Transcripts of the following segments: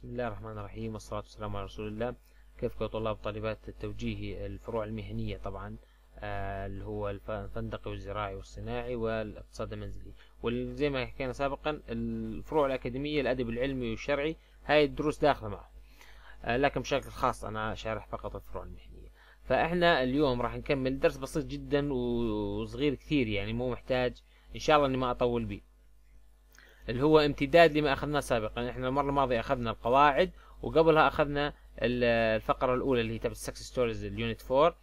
بسم الله الرحمن الرحيم والصلاة والسلام على رسول الله كيفكم طلاب وطالبات التوجيه الفروع المهنية طبعا آه، اللي هو الفندقي والزراعي والصناعي والاقتصاد المنزلي وزي ما حكينا سابقا الفروع الأكاديمية الأدب العلمي والشرعي هاي الدروس داخلة معه آه، لكن بشكل خاص أنا شارح فقط الفروع المهنية فإحنا اليوم راح نكمل درس بسيط جدا وصغير كثير يعني مو محتاج إن شاء الله إني ما أطول بيه اللي هو امتداد لما اخذناه سابقا احنا المره الماضيه اخذنا القواعد وقبلها اخذنا الفقره الاولى اللي هي تبع السكسس ستوريز اليونت 4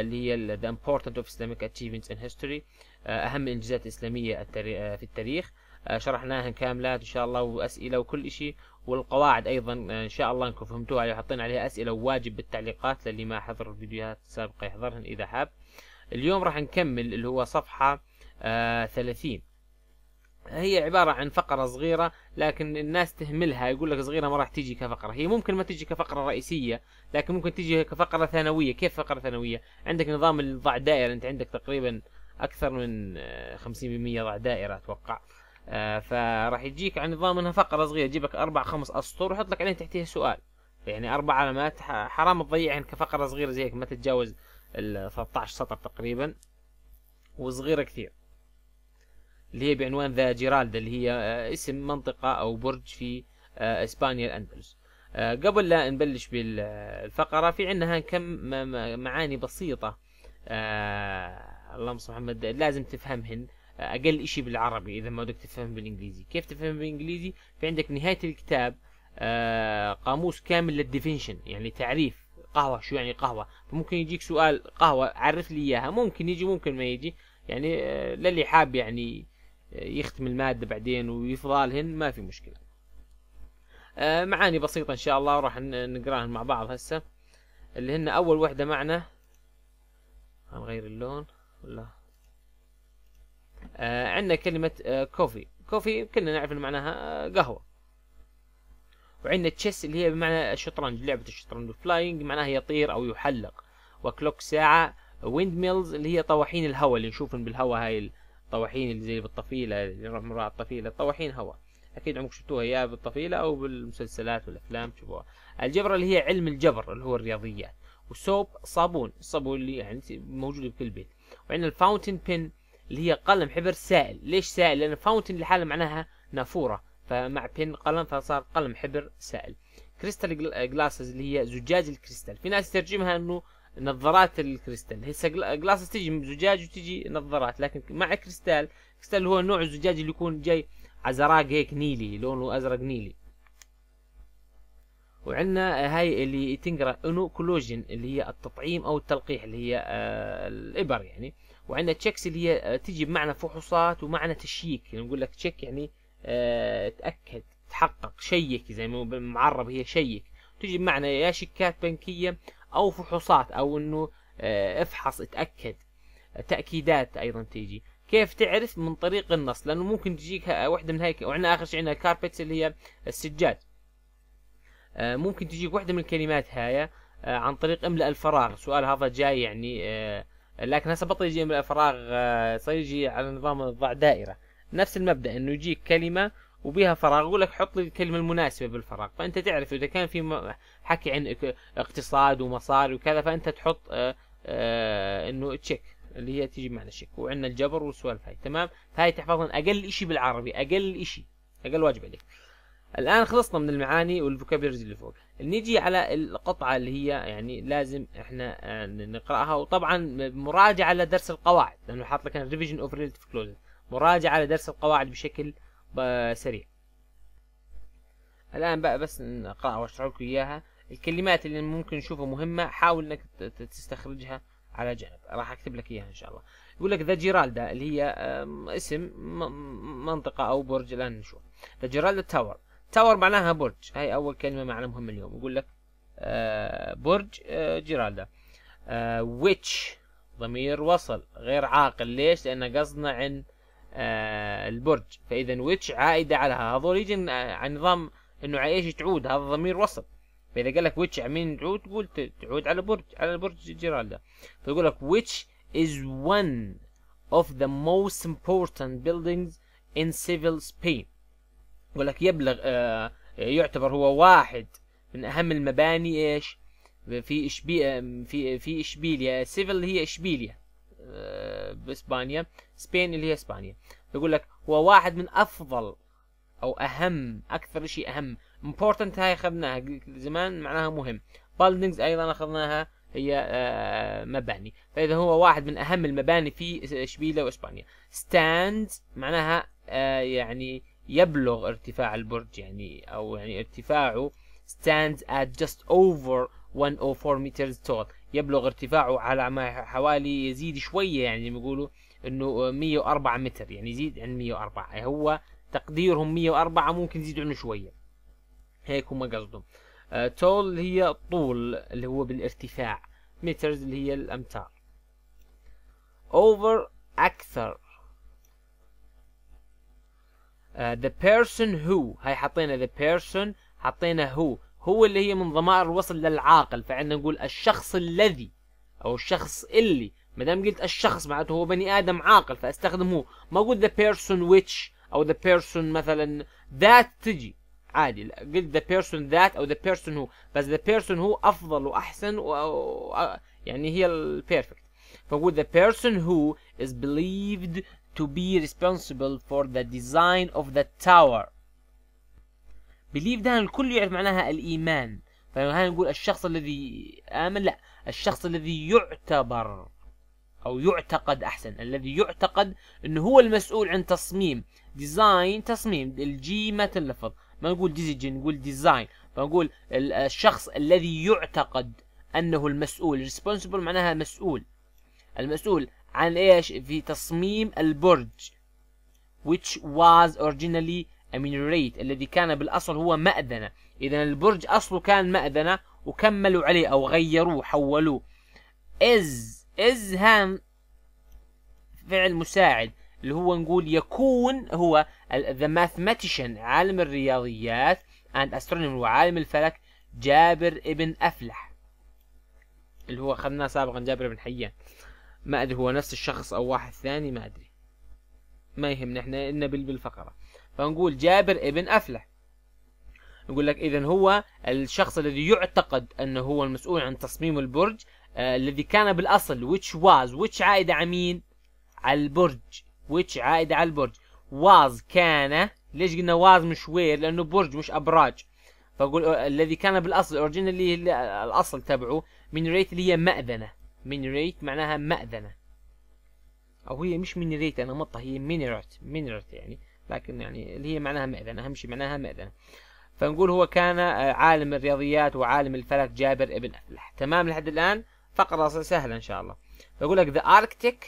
اللي هي the important of Islamic achievements in history آه، اهم الانجازات الاسلاميه آه، في التاريخ آه، شرحناها كاملات ان شاء الله واسئله وكل شيء والقواعد ايضا ان شاء الله انكم فهمتوها وحاطين يعني عليها اسئله وواجب بالتعليقات للي ما حضر الفيديوهات السابقه يحضرهن اذا حاب اليوم راح نكمل اللي هو صفحه 30 هي عبارة عن فقرة صغيرة لكن الناس تهملها يقول لك صغيرة ما راح تيجي كفقرة هي ممكن ما تيجي كفقرة رئيسية لكن ممكن تيجي كفقرة ثانوية كيف فقرة ثانوية عندك نظام الضع دائرة انت عندك تقريبا اكثر من 50% آه، ضع دائرة اتوقع آه، فراح يجيك عن نظام انها فقرة صغيرة يجيب لك اربع خمس اسطر ويحط لك عليها تحتها سؤال يعني اربع علامات حرام تضيعهن كفقرة صغيرة زي هيك ما تتجاوز ال 13 سطر تقريبا وصغيرة كثير اللي هي بعنوان ذا جيرالدا اللي هي آه، اسم منطقة أو برج في آه، إسبانيا الأندلس آه، قبل لا نبلش بالفقرة في عندنا كم معاني بسيطة اللهم صل محمد لازم تفهمهن أقل إشي بالعربي إذا ما بدك تفهم بالإنجليزي كيف تفهم بالإنجليزي في عندك نهاية الكتاب قاموس كامل للديفينشن يعني تعريف قهوة شو يعني قهوة فممكن يجيك سؤال قهوة عرف لي إياها ممكن يجي ممكن ما يجي يعني للي حاب يعني يختم المادة بعدين ويفضلهن ما في مشكلة آه، معاني بسيطة ان شاء الله راح نقراهن مع بعض هسه اللي هن اول وحدة معنا هنغير اللون ولا آه، عندنا كلمة آه، كوفي كوفي كلنا نعرف ان معناها قهوة وعندنا تشيس اللي هي بمعنى الشطرنج لعبة الشطرنج فلاينج معناها يطير او يحلق وكلوك ساعة ويند ميلز اللي هي طواحين الهواء اللي نشوفهم بالهواء هاي الطواحين اللي زي بالطفيلة على الطفيلة الطواحين هواء اكيد عمرك شفتوها يا بالطفيلة او بالمسلسلات والافلام تشوفوها الجبر اللي هي علم الجبر اللي هو الرياضيات وسوب صابون الصابون اللي يعني موجود بكل بيت وعندنا الفاونتن بن اللي هي قلم حبر سائل ليش سائل لان فاونتن لحالها معناها نافورة فمع بن قلم فصار قلم حبر سائل كريستال جلاسز اللي هي زجاج الكريستال في ناس تترجمها انه نظارات الكريستال هسه جلاس تجي من زجاج وتجي نظارات لكن مع كريستال كريستال هو نوع الزجاج اللي يكون جاي عزراق هيك نيلي لونه ازرق نيلي وعندنا هاي اللي تنقرا انوكولوجين اللي هي التطعيم او التلقيح اللي هي آه، الابر يعني وعندنا تشيكس اللي هي آه، تجي بمعنى فحوصات ومعنى تشيك يعني نقول لك تشيك يعني آه، تاكد تحقق شيك زي ما معرب هي شيك تجي بمعنى يا شيكات بنكيه او فحوصات او انه آه، افحص اتاكد تاكيدات ايضا تيجي كيف تعرف من طريق النص لانه ممكن تجيك واحده من هيك وعندنا اخر شيء عندنا الكاربتس اللي هي السجاد آه، ممكن تجيك واحده من الكلمات هاي آه، عن طريق املا الفراغ سؤال هذا جاي يعني لكن هسه بطل يجي املا الفراغ صار يجي على نظام الضع دائره نفس المبدا انه يجيك كلمه وبها فراغ اقول لك حط الكلمه المناسبه بالفراغ فانت تعرف اذا كان في حكي عن اقتصاد ومصاري وكذا فانت تحط آآ آه، آه، انه تشيك اللي هي تيجي بمعنى الشيك وعندنا الجبر والسوالف هاي تمام فهاي تحفظن اقل شيء بالعربي اقل شيء اقل واجب عليك الان خلصنا من المعاني والفوكابيرز اللي فوق نيجي على القطعه اللي هي يعني لازم احنا آه، نقراها وطبعا مراجعه لدرس القواعد لانه حاط لك ريفيجن اوف ريليتيف كلوز مراجعه لدرس القواعد بشكل سريع الان بقى بس نقراها واشرح لكم اياها الكلمات اللي ممكن نشوفها مهمه حاول انك تستخرجها على جنب راح اكتب لك اياها ان شاء الله يقول لك ذا جيرالدا اللي هي اسم منطقه او برج الان نشوف ذا جيرالدا تاور تاور معناها برج هاي اول كلمه معنا مهمه اليوم يقول لك آه، برج آه، جيرالدا ويتش آه، ضمير وصل غير عاقل ليش لان قصدنا عن آه، البرج فاذا ويتش عائده على هذول يجي عن نظام انه على ايش تعود هذا ضمير وصل فاذا قال لك ويتش على مين تعود تقول تعود على برج على البرج جيرالدا فيقول لك ويتش از ون اوف ذا موست امبورتنت buildings ان سيفل سبين يقول لك يبلغ آه يعتبر هو واحد من اهم المباني ايش في اشبي في في اشبيليا سيفل هي اشبيليا آه، باسبانيا سبين اللي هي اسبانيا يقول لك هو واحد من افضل او اهم اكثر شيء اهم امبورتنت هاي اخذناها زمان معناها مهم بالدنجز ايضا اخذناها هي آه، مباني فاذا هو واحد من اهم المباني في اشبيليه واسبانيا ستاند معناها آه، يعني يبلغ ارتفاع البرج يعني او يعني ارتفاعه stands at just over 104 meters tall يبلغ ارتفاعه على ما حوالي يزيد شوية يعني بيقولوا انه 104 متر يعني يزيد عن 104 يعني هو تقديرهم 104 ممكن يزيد عنه شوية هيك هم قصدهم تول آه، هي الطول اللي هو بالارتفاع مترز اللي هي الامتار over اكثر uh, the person who هاي حطينا the person حطينا who هو اللي هي من ضمائر الوصل للعاقل فعندنا نقول الشخص الذي او الشخص اللي ما دام قلت الشخص معناته هو بني ادم عاقل فاستخدم هو ما اقول the person which او the person مثلا ذات تجي عادي قلت the person that او the person who بس the person who افضل واحسن و... يعني هي البيرفكت فاقول the person who is believed to be responsible for the design of the tower بليف ده الكل يعرف معناها الايمان فهنا نقول الشخص الذي امن لا الشخص الذي يعتبر او يعتقد احسن الذي يعتقد انه هو المسؤول عن تصميم ديزاين تصميم الجي ما تلفظ ما نقول ديزيجن نقول ديزاين فنقول الشخص الذي يعتقد انه المسؤول ريسبونسبل معناها مسؤول المسؤول عن ايش في تصميم البرج which was originally أمينوريت الذي كان بالأصل هو مأذنة إذا البرج أصله كان مأذنة وكملوا عليه أو غيروه حولوه إز إز هان فعل مساعد اللي هو نقول يكون هو ذا ماثماتيشن عالم الرياضيات اند استرونومر وعالم الفلك جابر ابن افلح اللي هو اخذناه سابقا جابر بن حيان ما ادري هو نفس الشخص او واحد ثاني ما ادري ما يهمنا احنا انه بالفقره فنقول جابر ابن أفلح يقول لك إذا هو الشخص الذي يعتقد أنه هو المسؤول عن تصميم البرج آه الذي كان بالأصل which was which عائدة على مين؟ على البرج which عائدة على البرج was كان ليش قلنا was مش وير لأنه برج مش أبراج فأقول آه، الذي كان بالأصل أورجين اللي الأصل تبعه من ريت اللي هي مأذنة من ريت معناها مأذنة أو هي مش من ريت أنا مطة هي من مينيرات يعني لكن يعني اللي هي معناها مأذنة أهم شيء معناها مأذنة فنقول هو كان آه، عالم الرياضيات وعالم الفلك جابر ابن أفلح تمام لحد الآن فقرة سهلة إن شاء الله بقول لك the Arctic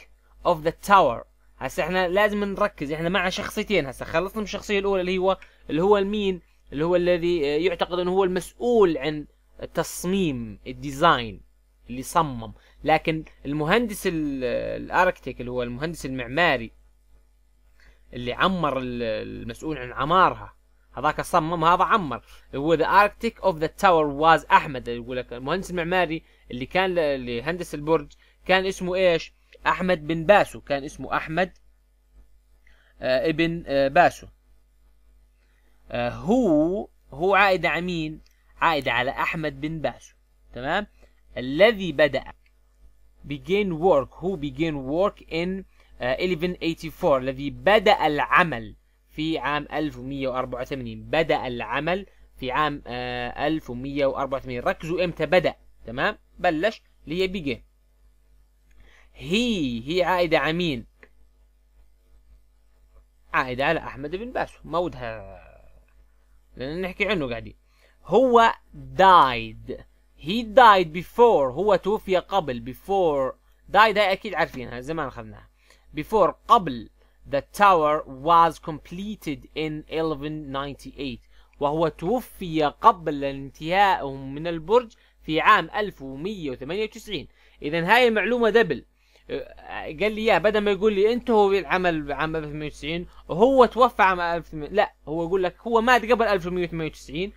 of the Tower هسه احنا لازم نركز احنا مع شخصيتين هسه خلصنا من الشخصية الأولى اللي هو اللي هو المين اللي هو الذي آه، يعتقد انه هو المسؤول عن التصميم الديزاين اللي صمم لكن المهندس آه، الاركتيك اللي هو المهندس المعماري اللي عمر المسؤول عن عمارها هذاك صمم هذا عمر هو ذا اركتيك اوف ذا تاور واز احمد يقول لك المهندس المعماري اللي كان اللي هندس البرج كان اسمه ايش احمد بن باسو كان اسمه احمد آه ابن آه باسو آه هو هو عائد على مين عائد على احمد بن باسو تمام الذي بدأ begin work هو begin work in 1184 آه، الذي بدأ العمل في عام 1184 بدأ العمل في عام 1184 آه، ركزوا امتى بدأ تمام بلش اللي هي بيجي هي هي عائدة على مين عائدة على أحمد بن باسو مودها نحكي عنه قاعدين هو died he died before هو توفي قبل before died هاي أكيد عارفينها زمان أخذناها before قبل the tower was completed in 1198 وهو توفي قبل انتهائهم من البرج في عام 1198 اذا هاي المعلومه دبل أه، قال لي اياه بدل ما يقول لي انتهوا العمل عام 1890 وهو توفى عام 1800 لا هو يقول لك هو مات قبل 1198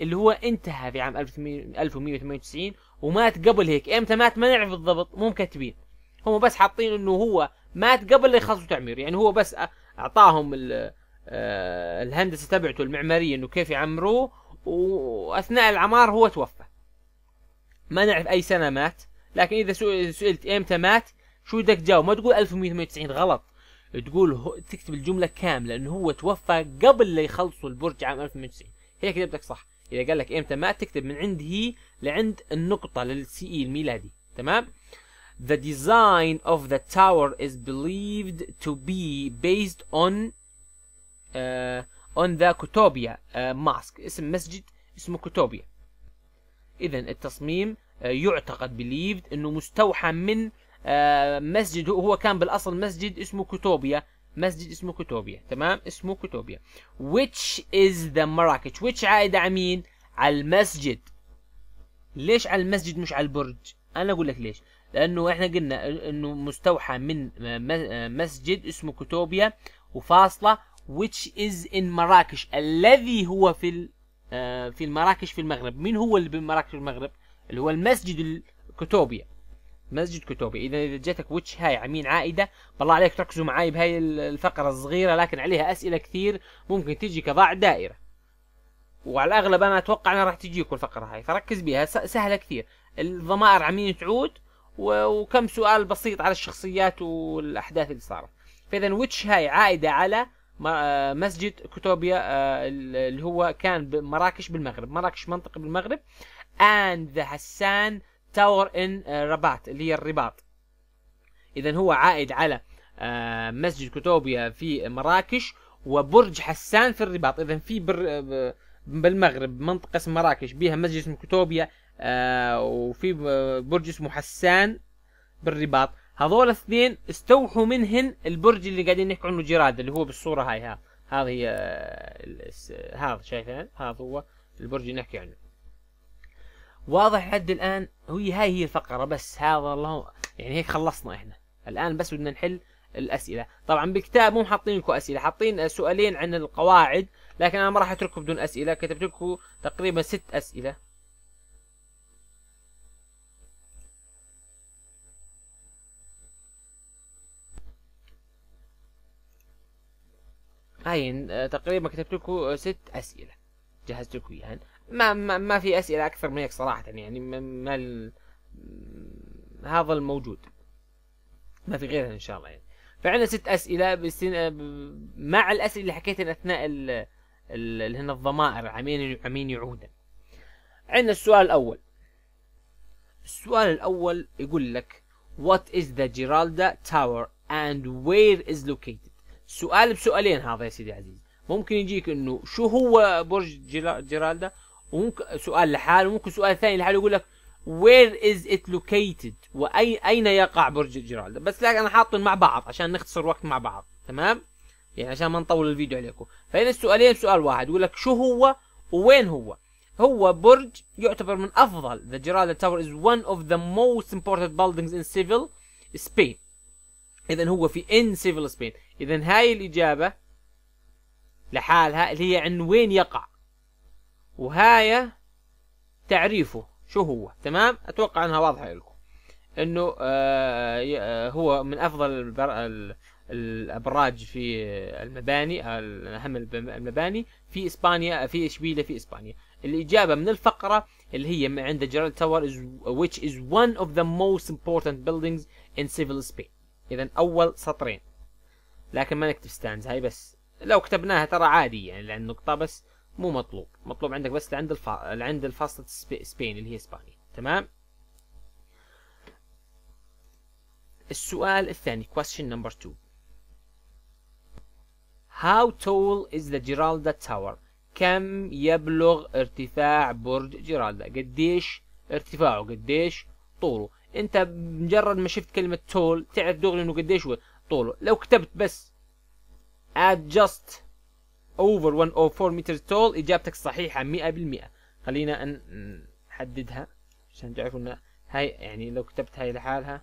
اللي هو انتهى في عام 1198 ومات قبل هيك امتى مات ما نعرف بالضبط مو مكتبين هم بس حاطين انه هو مات قبل لا يخلصوا تعمير يعني هو بس اعطاهم آه، الهندسه تبعته المعماريه انه كيف يعمروه واثناء العمار هو توفى ما نعرف اي سنه مات لكن اذا سئلت امتى مات شو بدك تجاوب ما تقول 1198 غلط تقول تكتب الجمله كامله انه هو توفى قبل لا يخلصوا البرج عام 1890 هي كتابتك صح اذا قال لك امتى مات تكتب من عند هي لعند النقطه للسي اي الميلادي تمام The design of the tower is believed to be based on uh, on the كوتوبيا uh, mosque اسم مسجد اسمه كوتوبيا إذا التصميم uh, يعتقد believed إنه مستوحى من uh, مسجد هو كان بالأصل مسجد اسمه كوتوبيا مسجد اسمه كوتوبيا تمام اسمه كوتوبيا which is the مراكش which عائدة على مين على المسجد ليش على المسجد مش على البرج انا اقول لك ليش لانه احنا قلنا انه مستوحى من مسجد اسمه كتوبيا وفاصله which is in مراكش الذي هو في آه، في المراكش في المغرب مين هو اللي بمراكش في المغرب اللي هو المسجد الكتوبيا مسجد كتوبيا اذا اذا جاتك وتش هاي عمين عائده بالله عليك تركزوا معي بهاي الفقره الصغيره لكن عليها اسئله كثير ممكن تجي كضاع دائره وعلى الاغلب انا اتوقع انها راح تجيكم الفقره هاي فركز بيها سهله كثير الضمائر عمين تعود وكم سؤال بسيط على الشخصيات والاحداث اللي صارت فاذا ويتش هاي عائده على آه، مسجد كوتوبيا آه، اللي هو كان بمراكش بالمغرب مراكش منطقه بالمغرب ان ذا حسان تاور ان رباط اللي هي الرباط اذا هو عائد على آه، مسجد كوتوبيا في مراكش وبرج حسان في الرباط اذا في بر بالمغرب منطقه اسمها مراكش بها مسجد كوتوبيا آه وفي برج اسمه حسان بالرباط هذول الاثنين استوحوا منهن البرج اللي قاعدين نحكي عنه جراد اللي هو بالصوره هاي ها هذه هي آه، هذا شايفين هذا هو البرج اللي نحكي عنه واضح لحد الان هي هاي هي الفقره بس هذا الله يعني هيك خلصنا احنا الان بس بدنا نحل الاسئله طبعا بالكتاب مو حاطين لكم اسئله حاطين سؤالين عن القواعد لكن انا ما راح اترككم بدون اسئله كتبت لكم تقريبا ست اسئله هاي آه، تقريبا كتبت لكم آه، ست اسئله جهزت لكم اياها ما, ما ما في اسئله اكثر من هيك صراحه يعني ما, ما ال... هذا الموجود ما في غيرها ان شاء الله يعني فعندنا ست اسئله بالسنة آه، مع الاسئله اللي حكيتها اثناء ال... ال... اللي هن الضمائر عمين عمين يعودا عندنا السؤال الاول السؤال الاول يقول لك What is the Giralda Tower and where is located سؤال بسؤالين هذا يا سيدي عزيز ممكن يجيك انه شو هو برج جيرالدا وممكن سؤال لحاله ممكن سؤال ثاني لحاله يقول لك وير از ات لوكيتد واين اين يقع برج جيرالدا بس لكن انا حاطهم مع بعض عشان نختصر وقت مع بعض تمام يعني عشان ما نطول الفيديو عليكم فهنا السؤالين سؤال واحد يقول لك شو هو ووين هو هو برج يعتبر من افضل the جيرالدا Tower is one of the most important buildings in civil Spain اذا هو في ان سيفل سبين اذا هاي الاجابه لحالها اللي هي عن وين يقع وهاي تعريفه شو هو تمام اتوقع انها واضحه لكم انه آه، آه، هو من افضل البر... الابراج في المباني اهم المباني في اسبانيا في اشبيليه في اسبانيا الاجابه من الفقره اللي هي عند جيرال تاور which is one of the most important buildings in civil Spain اذا اول سطرين لكن ما نكتب ستانز هاي بس لو كتبناها ترى عادي يعني لان النقطه بس مو مطلوب مطلوب عندك بس لعند الف... لعند الفاصلة سبي... سبين اللي هي اسبانيا تمام السؤال الثاني question number two How tall is the Giralda Tower كم يبلغ ارتفاع برج جيرالدا قديش ارتفاعه قديش طوله انت مجرد ما شفت كلمه تول تعرف دغري انه قديش طوله لو كتبت بس add just over 104 متر tall اجابتك صحيحه 100% خلينا نحددها عشان تعرفوا ان هاي يعني لو كتبت هاي لحالها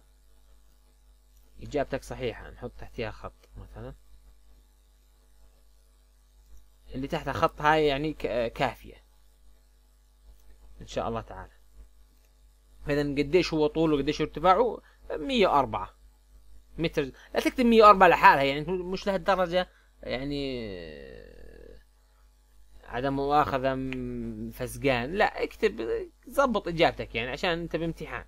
اجابتك صحيحه نحط تحتها خط مثلا اللي تحتها خط هاي يعني كافيه ان شاء الله تعالى فاذا قديش هو طوله قديش ارتفاعه 104 متر لا تكتب 104 لحالها يعني مش لهالدرجه يعني عدم مؤاخذه فسقان لا اكتب ظبط اجابتك يعني عشان انت بامتحان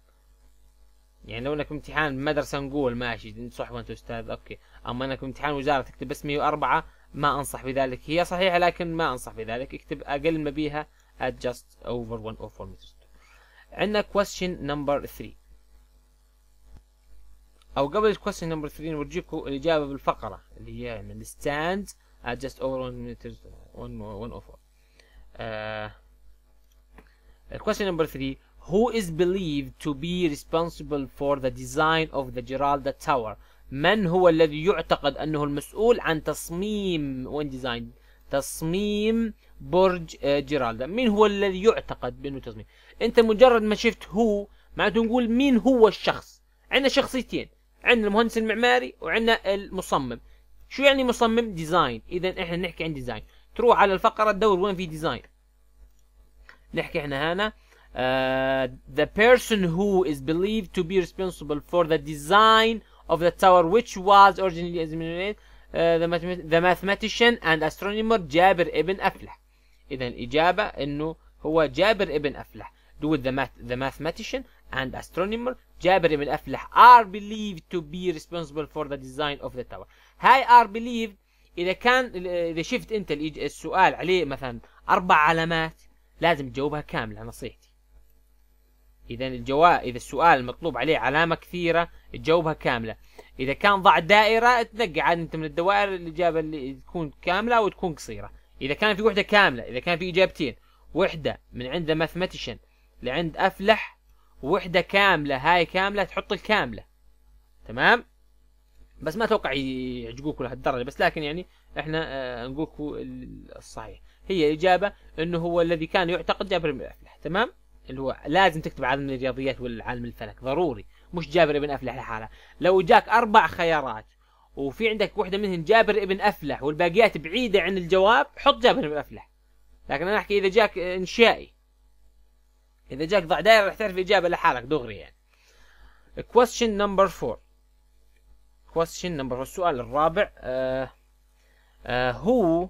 يعني لو انك امتحان مدرسه نقول ماشي صح وانت استاذ اوكي اما انك امتحان وزاره تكتب بس 104 ما انصح بذلك هي صحيحه لكن ما انصح بذلك اكتب اقل ما بيها at just over 104 meters عندنا question number 3 او قبل question number 3 نورجيكم الإجابة بالفقرة اللي هي من stand at uh, just over 1 meters 1 1 of oh uh, question number 3 who is believed to be responsible for the design of the Giralda Tower من هو الذي يعتقد أنه المسؤول عن تصميم وين design تصميم برج آه، جيرالدا مين هو الذي يعتقد بانه تصميم انت مجرد ما شفت هو معناته نقول مين هو الشخص عندنا شخصيتين عندنا المهندس المعماري وعندنا المصمم شو يعني مصمم ديزاين اذا احنا نحكي عن ديزاين تروح على الفقره تدور وين في ديزاين نحكي احنا هنا Uh, the person who is believed to be responsible for the design of the tower which was originally uh, the, mathemat the mathematician and astronomer Jabir ibn Aflah إذا الإجابة إنه هو جابر ابن أفلح do the math the mathematician and astronomer جابر ابن أفلح are believed to be responsible for the design of the tower هاي are believed إذا كان إذا شفت أنت السؤال عليه مثلا أربع علامات لازم تجاوبها كاملة نصيحتي إذا الجواب إذا السؤال المطلوب عليه علامة كثيرة تجاوبها كاملة إذا كان ضع دائرة تنقي عاد أنت من الدوائر الإجابة اللي تكون كاملة وتكون قصيرة اذا كان في وحده كامله اذا كان في اجابتين وحده من عند ماثماتيشن لعند افلح وحده كامله هاي كامله تحط الكامله تمام بس ما اتوقع يعجبوكم لهالدرجه بس لكن يعني احنا نقولكوا آه، نقولكم الصحيح هي الاجابه انه هو الذي كان يعتقد جابر بن افلح تمام اللي هو لازم تكتب عالم الرياضيات ولا عالم الفلك ضروري مش جابر بن افلح لحاله لو جاك اربع خيارات وفي عندك وحده منهم جابر ابن افلح والباقيات بعيده عن الجواب حط جابر ابن افلح لكن انا احكي اذا جاك انشائي اذا جاك ضع دائره راح تعرف اجابه لحالك دغري يعني question number 4 question number 4 السؤال الرابع uh, uh, who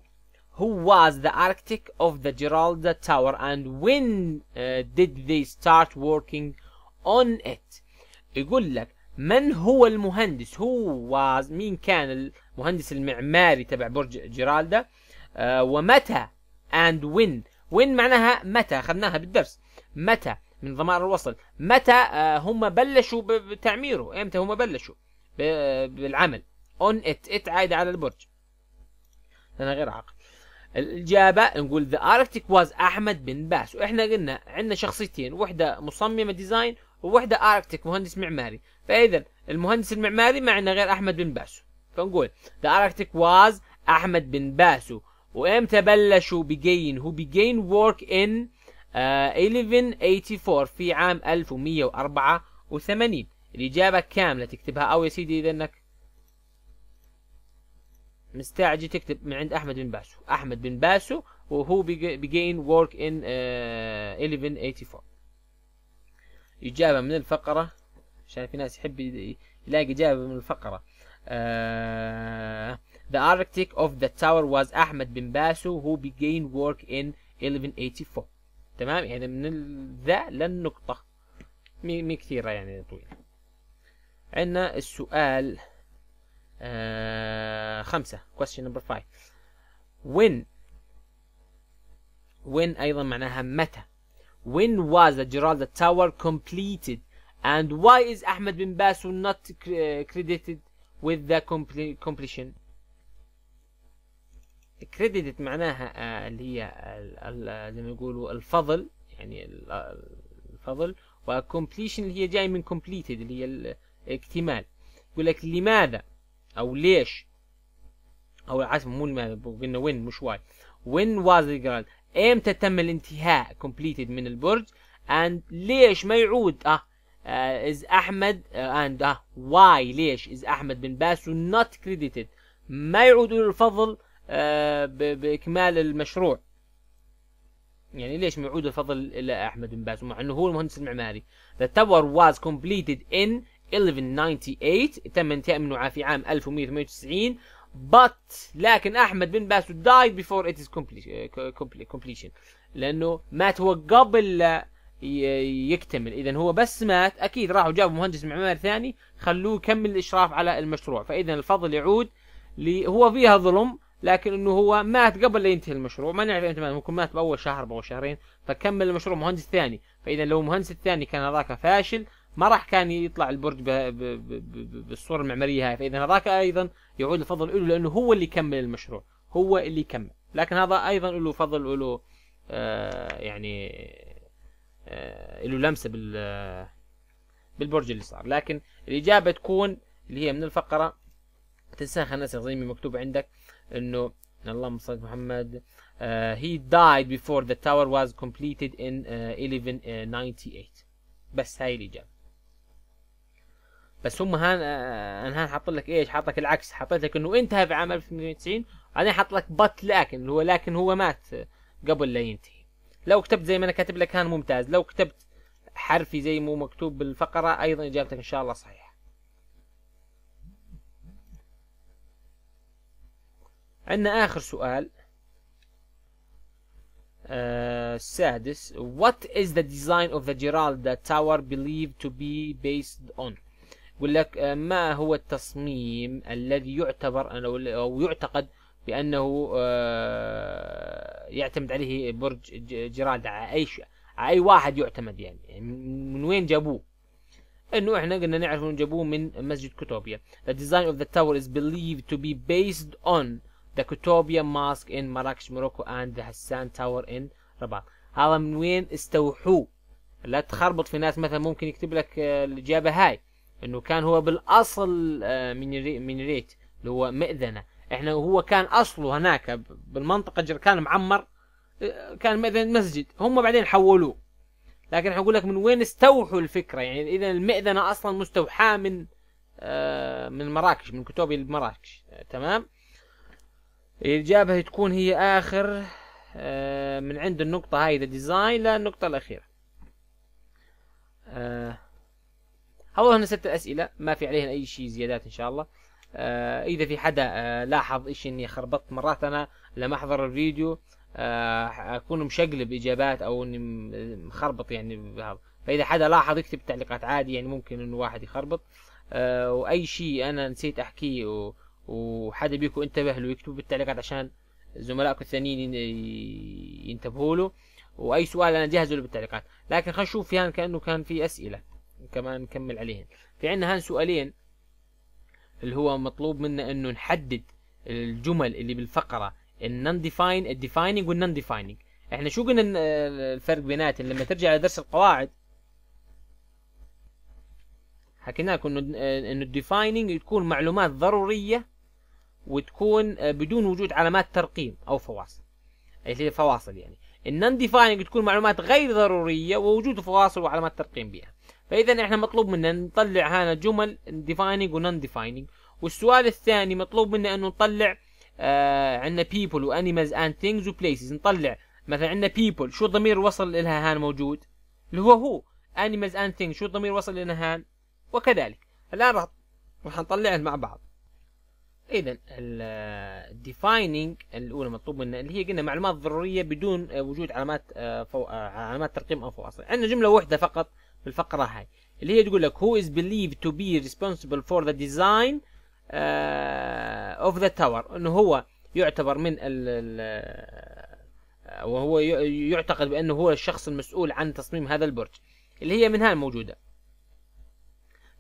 who was the architect of the Giralda Tower and when uh, did they start working on it يقول لك من هو المهندس هو مين كان المهندس المعماري تبع برج جيرالدا آه، ومتى اند وين وين معناها متى اخذناها بالدرس متى من ضمائر الوصل متى آه، هم بلشوا بتعميره امتى هم بلشوا بالعمل اون ات ات عايده على البرج انا غير عاقل الإجابة نقول ذا اركتيك واز أحمد بن باس وإحنا قلنا عندنا شخصيتين واحدة مصممة ديزاين ووحدة اركتيك مهندس معماري فاذا المهندس المعماري معنا غير احمد بن باسو فنقول ذا اركتيك واز احمد بن باسو وامتى بلشوا بجين هو بجين ورك ان uh, 1184 في عام 1184 الاجابة كاملة تكتبها او يا سيدي اذا انك مستعجل تكتب من عند احمد بن باسو احمد بن باسو وهو بيجين ورك ان 1184 إجابة من الفقرة عشان في ناس يحب يلاقي إجابة من الفقرة uh, The architect of the tower was Ahmed bin Basu who began work in 1184 تمام يعني من ذا للنقطة مي كثيرة يعني طويلة عندنا السؤال آه خمسة question number five when when أيضا معناها متى When was the Giralda Tower completed? And why is Ahmed bin Basu not credited with the completion credited معناها اللي هي زي ما يقولوا الفضل يعني الفضل وcompletion اللي هي جاي من completed اللي هي الاكتمال يقول لك لماذا او ليش او عفوا مو لماذا قلنا when مش why when was it girl امتى تم الانتهاء completed من البرج and ليش ما يعود اه از آه، احمد اند اه واي آه، ليش از احمد بن باسو نوت كريديتد ما يعود له الفضل آه باكمال المشروع يعني ليش ما يعود الفضل الى احمد بن باسو مع انه هو المهندس المعماري The tower was completed in 1198 تم انتهاء منه في عام 1198 but لكن احمد بن باسو died before it is completion لانه مات هو قبل يكتمل اذا هو بس مات اكيد راحوا جابوا مهندس معماري ثاني خلوه يكمل الاشراف على المشروع فاذا الفضل يعود لي هو فيها ظلم لكن انه هو مات قبل لا ينتهي المشروع ما نعرف امتى مات ممكن مات باول شهر باول شهرين فكمل المشروع مهندس ثاني فاذا لو المهندس الثاني كان هذاك فاشل ما راح كان يطلع البرج بالصوره المعماريه هاي فاذا هذاك ايضا يعود الفضل له لانه هو اللي كمل المشروع هو اللي كمل لكن هذا ايضا له فضل له آه يعني آه له لمسه بال آه، بالبرج اللي صار لكن الاجابه تكون اللي هي من الفقره تنساها زي ما مكتوب عندك انه اللهم صل محمد uh, he died before the tower was completed in uh, آه، 1198 بس هاي الإجابة بس هم هان آه، هان حاط لك ايش حاط لك العكس حطيت لك انه انتهى في عام 1890 وبعدين حاط لك بط لكن اللي هو لكن هو مات قبل لا ينتهي لو كتبت زي ما انا كاتب لك كان ممتاز لو كتبت حرفي زي مو مكتوب بالفقره ايضا اجابتك ان شاء الله صحيحه عندنا اخر سؤال آه السادس What is the design of the Giralda Tower believed to be based on يقول لك آه، ما هو التصميم الذي يعتبر أو يعتقد بأنه آه، يعتمد عليه برج جراد على أي شيء على أي واحد يعتمد يعني, يعني من وين جابوه انه احنا قلنا نعرف انه جابوه من مسجد كوتوبيا The design of the tower is believed to be based on the Kutubia mask in مراكش موروكو and the Hassan tower in رباط هذا من وين استوحوه لا تخربط في ناس مثلا ممكن يكتب لك آه، الإجابة هاي انه كان هو بالاصل آه، من من ريت اللي هو مئذنه احنا هو كان اصله هناك بالمنطقه كان معمر آه، كان مئذنه مسجد هم بعدين حولوه لكن احنا نقول لك من وين استوحوا الفكره يعني اذا المئذنه اصلا مستوحاه من آه، من مراكش من كتب مراكش تمام الإجابة تكون هي آخر من عند النقطة هاي ذا ديزاين للنقطة الأخيرة هذول ست الاسئله ما في عليهن اي شيء زيادات ان شاء الله آه اذا في حدا آه لاحظ اشي اني خربطت مرات انا لما احضر الفيديو آه اكون مشقلب اجابات او اني مخربط يعني بهذا فاذا حدا لاحظ يكتب تعليقات عادي يعني ممكن انه واحد يخربط آه واي شيء انا نسيت احكيه و... وحدا بيكو انتبه له يكتب بالتعليقات عشان زملائكم الثانيين ينتبهوا له واي سؤال انا جهزه له بالتعليقات لكن خلينا نشوف يعني كانه كان في اسئله كمان نكمل عليهن في عندنا هان سؤالين اللي هو مطلوب منا انه نحدد الجمل اللي بالفقره النون ديفاين الديفايننج والنون ديفايننج احنا شو قلنا الفرق بيناتهم لما ترجع لدرس القواعد حكينا لكم انه انه الديفايننج تكون معلومات ضروريه وتكون بدون وجود علامات ترقيم او فواصل اي فواصل يعني النون ديفايننج تكون معلومات غير ضروريه ووجود فواصل وعلامات ترقيم بها فاذا احنا مطلوب منا نطلع هنا جمل ديفايننج ونون ديفايننج والسؤال الثاني مطلوب منا انه نطلع آه عندنا بيبل وانيمالز اند ثينجز وبليسز نطلع مثلا عندنا بيبل شو ضمير وصل لها هان موجود اللي هو هو انيمالز اند ثينجز شو الضمير وصل لها هان وكذلك الان راح راح نطلعهم مع بعض اذا الديفايننج آه، الاولى مطلوب منا اللي هي قلنا معلومات ضروريه بدون آه، وجود علامات آه، فو... علامات ترقيم او فواصل عندنا جمله واحده فقط الفقرة هاي اللي هي تقول لك هو is believed to be responsible for the design اوف آه، of the tower انه هو يعتبر من ال آه، وهو يعتقد بانه هو الشخص المسؤول عن تصميم هذا البرج اللي هي من هاي موجودة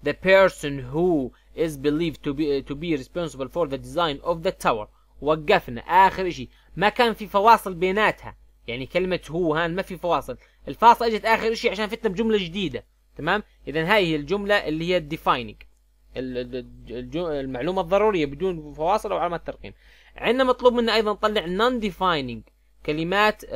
the person who is believed to be to be responsible for the design of the tower وقفنا اخر شيء ما كان في فواصل بيناتها يعني كلمة هو هان ما في فواصل الفاصلة اجت اخر شيء عشان فتنا بجملة جديدة تمام اذا هاي هي الجملة اللي هي الديفايننج المعلومة الضرورية بدون فواصل او علامات ترقيم عندنا مطلوب منا ايضا نطلع نون ديفايننج كلمات آه،,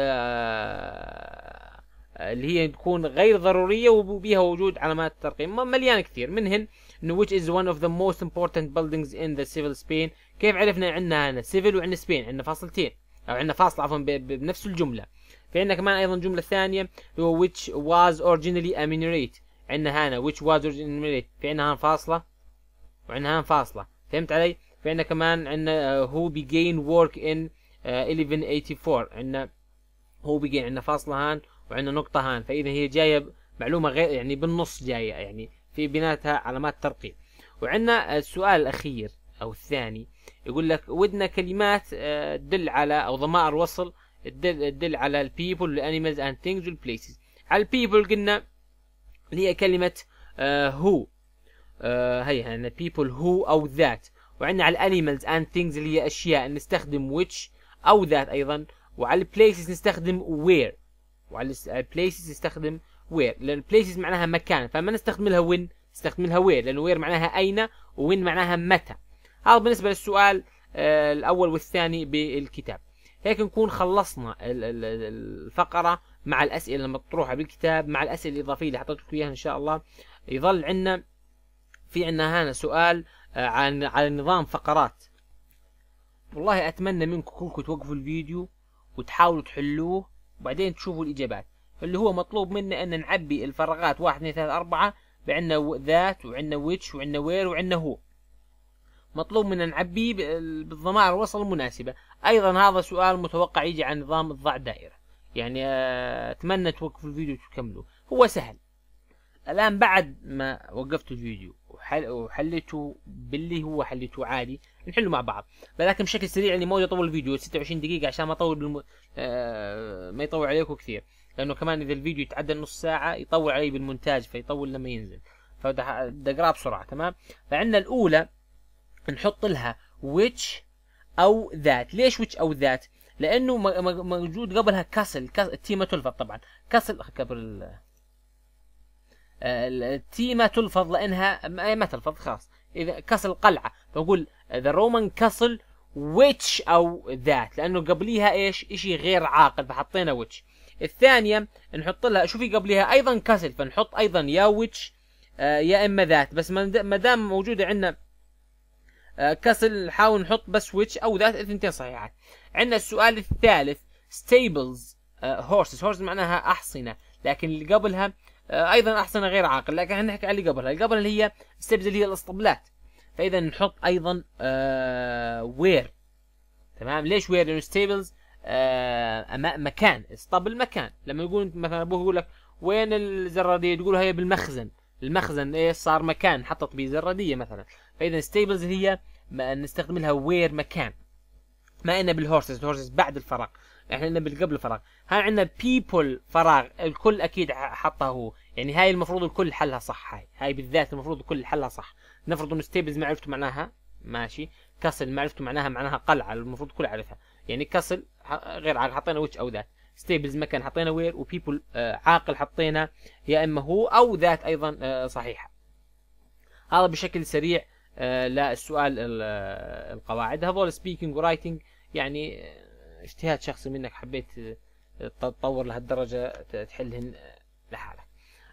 آه اللي هي تكون غير ضرورية وبيها وجود علامات ترقيم مليان كثير منهن انه which is one of the most important buildings in the civil Spain كيف عرفنا عندنا هنا civil وعندنا Spain عندنا فاصلتين او عندنا فاصلة عفوا بنفس الجملة فعندنا كمان ايضا جملة ثانية اللي هو which was originally a minorate عندنا هنا which was originally a minorate في عندنا فاصله وعندنا هان فاصله فهمت علي؟ في عندنا كمان عندنا آه، who began work in 1184 آه، عندنا هو began عندنا فاصله هان وعندنا نقطه هان فاذا هي جايه معلومه غير يعني بالنص جايه يعني في بيناتها علامات ترقيم وعندنا آه، السؤال الاخير او الثاني يقول لك ودنا كلمات تدل على او ضمائر وصل تدل تدل على البيبل والانيمالز اند ثينجز والبليسز على البيبل قلنا اللي هي كلمة هو آه، آه، هي هنا people who أو ذات وعندنا على الانيمالز اند ثينجز اللي هي أشياء نستخدم which أو ذات أيضا وعلى places نستخدم where وعلى places نستخدم where لأن places معناها مكان فما نستخدم لها when نستخدم لها where لأن where معناها أين وين معناها متى هذا بالنسبة للسؤال آه، الأول والثاني بالكتاب هيك نكون خلصنا الفقرة مع الأسئلة المطروحة بالكتاب مع الأسئلة الإضافية اللي حطيت لكم إياها إن شاء الله يظل عندنا في عندنا هنا سؤال آه، عن على نظام فقرات والله أتمنى منكم كلكم توقفوا الفيديو وتحاولوا تحلوه وبعدين تشوفوا الإجابات اللي هو مطلوب منا أن نعبي الفراغات واحد اثنين ثلاثة أربعة بعنا ذات وعنا ويتش وعنا وير وعنا هو مطلوب من نعبيه بالضمائر الوصل المناسبة أيضا هذا سؤال متوقع يجي عن نظام الضع دائرة يعني آه، أتمنى توقفوا الفيديو وتكملوا هو سهل الآن بعد ما وقفت الفيديو وحلته باللي هو حلته عادي نحله مع بعض ولكن بشكل سريع لاني ما ودي اطول الفيديو 26 دقيقه عشان ما اطول بالم... آه... ما يطول عليكم كثير لانه كمان اذا الفيديو يتعدى نص ساعه يطول علي بالمونتاج فيطول لما ينزل فبدي اقراه بسرعه تمام فعندنا الاولى بنحط لها which او ذات ليش which او ذات لانه موجود قبلها كاسل التي تلفظ طبعا كاسل قبل التي ما تلفظ لانها ما تلفظ خلاص اذا كاسل قلعه فاقول ذا رومان كاسل ويتش او ذات لانه قبليها ايش شيء غير عاقل فحطينا ويتش الثانيه نحط لها شوفي قبليها ايضا كاسل فنحط ايضا يا ويتش آه يا اما ذات بس ما دام موجوده عندنا آه، كسل نحاول نحط بس سويتش او ذات اثنتين صحيحات عندنا السؤال الثالث ستيبلز هورسز هورسز معناها احصنه لكن اللي قبلها آه، ايضا احصنه غير عاقل لكن نحكي على اللي قبلها اللي قبلها اللي هي ستيبلز اللي هي الاسطبلات فاذا نحط ايضا وير آه، تمام ليش وير لانه ستيبلز مكان اسطبل مكان لما يقول مثلا ابوه يقول لك وين الزراديه تقول هي بالمخزن المخزن ايه صار مكان حطت بيه زراديه مثلا فاذا ستيبلز هي نستخدم لها وير مكان ما انا بالهورسز الهورسز بعد الفراغ احنا عندنا بالقبل الفراغ هاي عندنا بيبل فراغ الكل اكيد حطها هو يعني هاي المفروض الكل حلها صح هاي هاي بالذات المفروض الكل حلها صح نفرض انه ستيبلز ما عرفتوا معناها ماشي كسل ما عرفتوا معناها معناها قلعه المفروض الكل عرفها يعني كسل غير عارف حطينا ويتش او ذات ستيبلز مكان حطينا وير وبيبل آه، عاقل حطينا يا اما هو او ذات ايضا آه، صحيحه هذا بشكل سريع آه، للسؤال القواعد هذول سبيكينج ورايتنج يعني اجتهاد شخصي منك حبيت تطور لهالدرجه تحلهن لحالك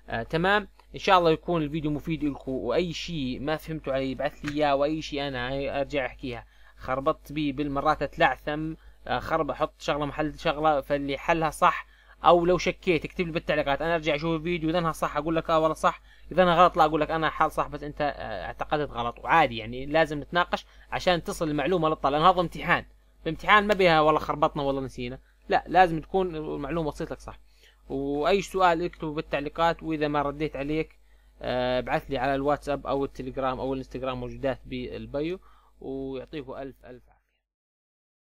آه تمام ان شاء الله يكون الفيديو مفيد لكم واي شيء ما فهمتوا عليه ابعث لي اياه واي شيء انا ارجع احكيها خربطت بيه بالمرات اتلعثم آه، خرب احط شغله محل شغله فاللي حلها صح او لو شكيت اكتب لي بالتعليقات انا ارجع اشوف الفيديو اذا انها صح اقول لك اه والله صح اذا انها غلط لا اقول لك انا حال صح بس انت آه، اعتقدت غلط وعادي يعني لازم نتناقش عشان تصل المعلومه للطالب لان هذا امتحان الامتحان ما بها والله خربطنا والله نسينا لا لازم تكون المعلومه وصلت لك صح واي سؤال اكتبه بالتعليقات واذا ما رديت عليك آه، ابعث لي على الواتساب او التليجرام او الانستغرام موجودات بالبيو ويعطيكم الف الف